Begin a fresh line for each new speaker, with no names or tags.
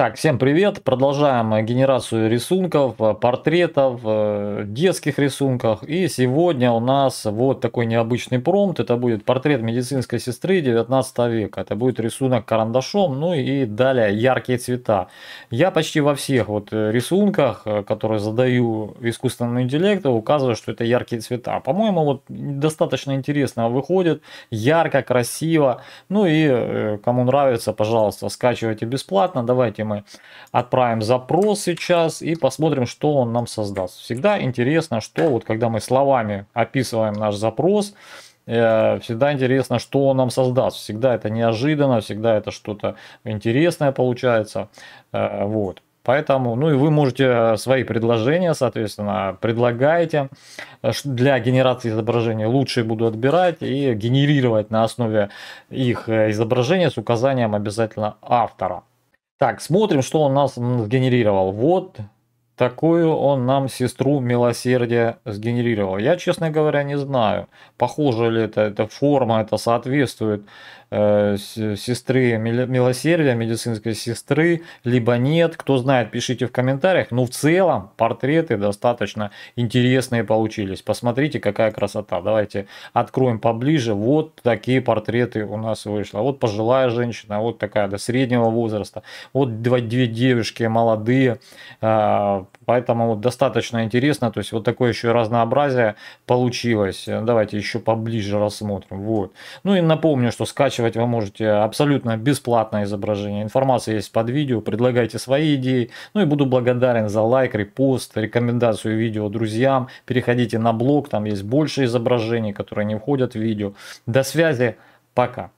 Так, всем привет. Продолжаем э, генерацию рисунков, э, портретов, э, детских рисунков. И сегодня у нас вот такой необычный промпт. Это будет портрет медицинской сестры 19 века. Это будет рисунок карандашом, ну и далее яркие цвета. Я почти во всех вот рисунках, которые задаю искусственному интеллекту, указываю, что это яркие цвета. По-моему, вот достаточно интересно выходит. Ярко, красиво. Ну и кому нравится, пожалуйста, скачивайте бесплатно. Давайте мы отправим запрос сейчас и посмотрим, что он нам создаст. Всегда интересно, что вот когда мы словами описываем наш запрос, э, всегда интересно, что он нам создаст. Всегда это неожиданно, всегда это что-то интересное получается. Э, вот. Поэтому, ну и вы можете э, свои предложения, соответственно, предлагайте Для генерации изображений лучшие буду отбирать и генерировать на основе их изображения с указанием обязательно автора. Так, смотрим, что он нас сгенерировал. Вот Такую он нам сестру милосердия сгенерировал. Я, честно говоря, не знаю, похоже ли это, эта форма, это соответствует э, сестры милосердия, медицинской сестры, либо нет. Кто знает, пишите в комментариях. Но ну, в целом портреты достаточно интересные получились. Посмотрите, какая красота. Давайте откроем поближе. Вот такие портреты у нас вышло. Вот пожилая женщина, вот такая до среднего возраста. Вот две девушки молодые, э, Поэтому вот достаточно интересно, то есть вот такое еще разнообразие получилось. Давайте еще поближе рассмотрим. Вот. Ну и напомню, что скачивать вы можете абсолютно бесплатное изображение. Информация есть под видео, предлагайте свои идеи. Ну и буду благодарен за лайк, репост, рекомендацию видео друзьям. Переходите на блог, там есть больше изображений, которые не входят в видео. До связи, пока.